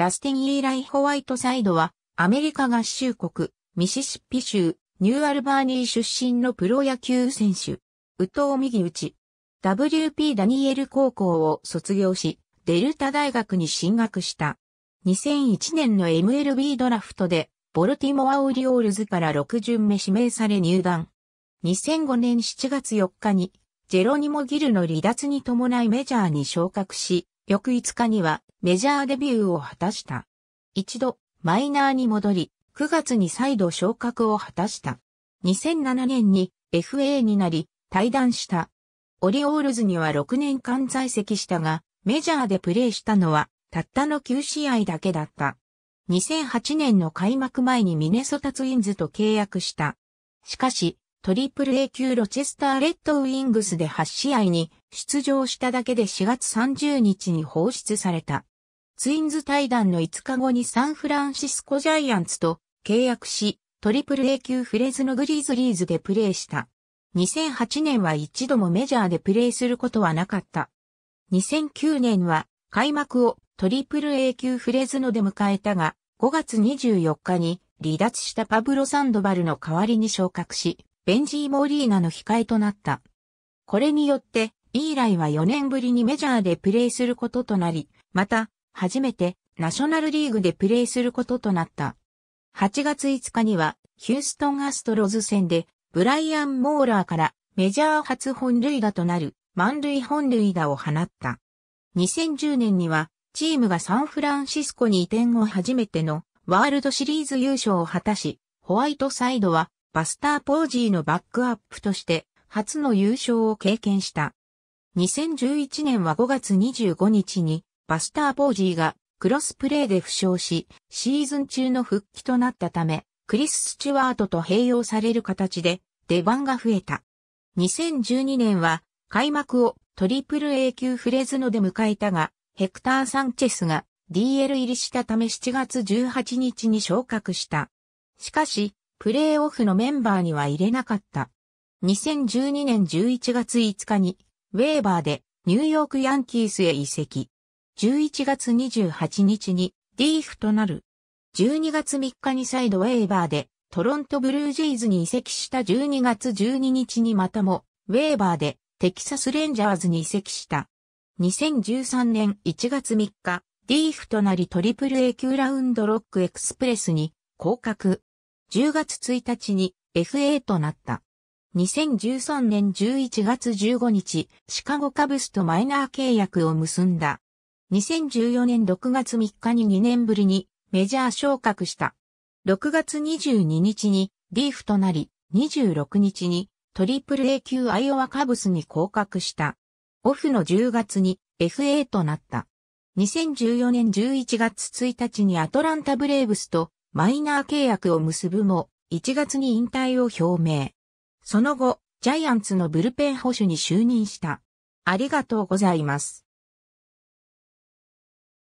ダスティン・イーライ・ホワイトサイドは、アメリカ合衆国、ミシシッピ州、ニューアルバーニー出身のプロ野球選手、宇藤右ち。WP ダニエル高校を卒業し、デルタ大学に進学した。2001年の MLB ドラフトで、ボルティモア・オリオールズから6巡目指名され入団。2005年7月4日に、ジェロニモ・ギルの離脱に伴いメジャーに昇格し、翌5日にはメジャーデビューを果たした。一度、マイナーに戻り、9月に再度昇格を果たした。2007年に FA になり、退団した。オリオールズには6年間在籍したが、メジャーでプレーしたのは、たったの9試合だけだった。2008年の開幕前にミネソタツインズと契約した。しかし、トリプル A 級ロチェスターレッドウィングスで8試合に出場しただけで4月30日に放出された。ツインズ対談の5日後にサンフランシスコジャイアンツと契約し、トリプル A 級フレズのグリーズリーズでプレーした。2008年は一度もメジャーでプレーすることはなかった。2009年は開幕をトリプル A 級フレズノで迎えたが、5月24日に離脱したパブロ・サンドバルの代わりに昇格し、ベンジー・モーリーナの控えとなった。これによって、イーライは4年ぶりにメジャーでプレーすることとなり、また、初めてナショナルリーグでプレーすることとなった。8月5日にはヒューストンアストロズ戦でブライアン・モーラーからメジャー初本塁打となる満塁本塁打を放った。2010年にはチームがサンフランシスコに移転後初めてのワールドシリーズ優勝を果たし、ホワイトサイドはバスター・ポージーのバックアップとして初の優勝を経験した。2011年は5月25日にバスター・ボージーがクロスプレーで負傷し、シーズン中の復帰となったため、クリス・スチュワートと併用される形で出番が増えた。2012年は開幕をトリプル A 級フレズノで迎えたが、ヘクター・サンチェスが DL 入りしたため7月18日に昇格した。しかし、プレーオフのメンバーには入れなかった。2012年11月5日に、ウェーバーでニューヨークヤンキースへ移籍。11月28日にィーフとなる。12月3日にサイドウェーバーでトロントブルージェイズに移籍した12月12日にまたもウェーバーでテキサスレンジャーズに移籍した。2013年1月3日、ィーフとなりトリプル A 級ラウンドロックエクスプレスに降格。10月1日に FA となった。2013年11月15日、シカゴカブスとマイナー契約を結んだ。2014年6月3日に2年ぶりにメジャー昇格した。6月22日にリーフとなり、26日にトリプル A 級アイオワカブスに降格した。オフの10月に FA となった。2014年11月1日にアトランタブレーブスとマイナー契約を結ぶも、1月に引退を表明。その後、ジャイアンツのブルペン保守に就任した。ありがとうございます。